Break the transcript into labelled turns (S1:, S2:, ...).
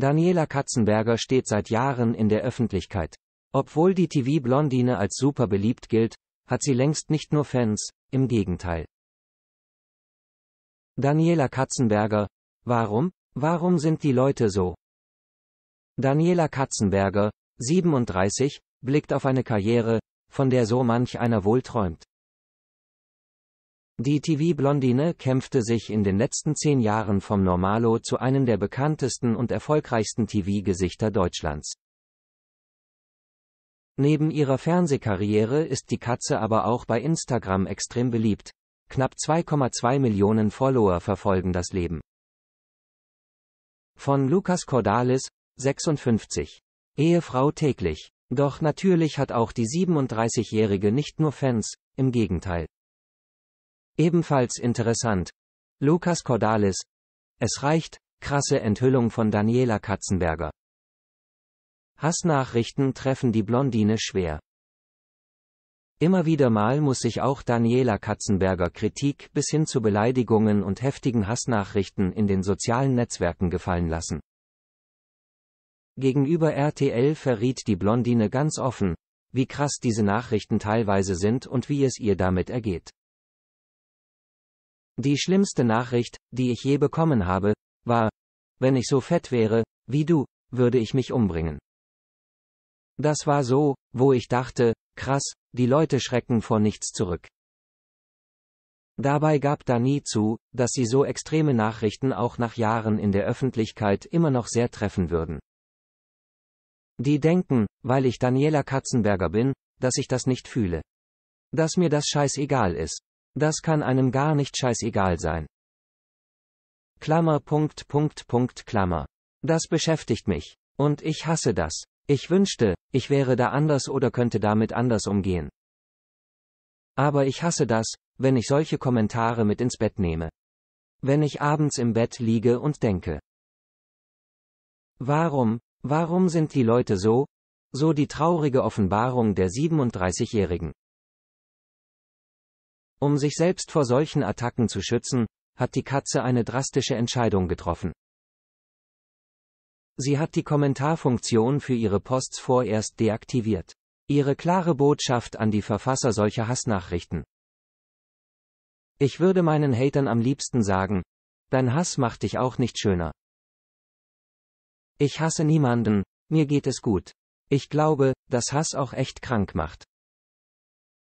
S1: Daniela Katzenberger steht seit Jahren in der Öffentlichkeit. Obwohl die TV-Blondine als super beliebt gilt, hat sie längst nicht nur Fans, im Gegenteil. Daniela Katzenberger, warum, warum sind die Leute so? Daniela Katzenberger, 37, blickt auf eine Karriere, von der so manch einer wohl träumt. Die TV-Blondine kämpfte sich in den letzten zehn Jahren vom Normalo zu einem der bekanntesten und erfolgreichsten TV-Gesichter Deutschlands. Neben ihrer Fernsehkarriere ist die Katze aber auch bei Instagram extrem beliebt. Knapp 2,2 Millionen Follower verfolgen das Leben. Von Lukas Cordalis, 56. Ehefrau täglich. Doch natürlich hat auch die 37-Jährige nicht nur Fans, im Gegenteil. Ebenfalls interessant. Lukas Cordalis. Es reicht, krasse Enthüllung von Daniela Katzenberger. Hassnachrichten treffen die Blondine schwer. Immer wieder mal muss sich auch Daniela Katzenberger Kritik bis hin zu Beleidigungen und heftigen Hassnachrichten in den sozialen Netzwerken gefallen lassen. Gegenüber RTL verriet die Blondine ganz offen, wie krass diese Nachrichten teilweise sind und wie es ihr damit ergeht. Die schlimmste Nachricht, die ich je bekommen habe, war, wenn ich so fett wäre, wie du, würde ich mich umbringen. Das war so, wo ich dachte, krass, die Leute schrecken vor nichts zurück. Dabei gab da nie zu, dass sie so extreme Nachrichten auch nach Jahren in der Öffentlichkeit immer noch sehr treffen würden. Die denken, weil ich Daniela Katzenberger bin, dass ich das nicht fühle. Dass mir das scheißegal ist. Das kann einem gar nicht scheißegal sein. Klammer Punkt Punkt Punkt Klammer. Das beschäftigt mich. Und ich hasse das. Ich wünschte, ich wäre da anders oder könnte damit anders umgehen. Aber ich hasse das, wenn ich solche Kommentare mit ins Bett nehme. Wenn ich abends im Bett liege und denke. Warum, warum sind die Leute so? So die traurige Offenbarung der 37-Jährigen. Um sich selbst vor solchen Attacken zu schützen, hat die Katze eine drastische Entscheidung getroffen. Sie hat die Kommentarfunktion für ihre Posts vorerst deaktiviert. Ihre klare Botschaft an die Verfasser solcher Hassnachrichten. Ich würde meinen Hatern am liebsten sagen, dein Hass macht dich auch nicht schöner. Ich hasse niemanden, mir geht es gut. Ich glaube, dass Hass auch echt krank macht.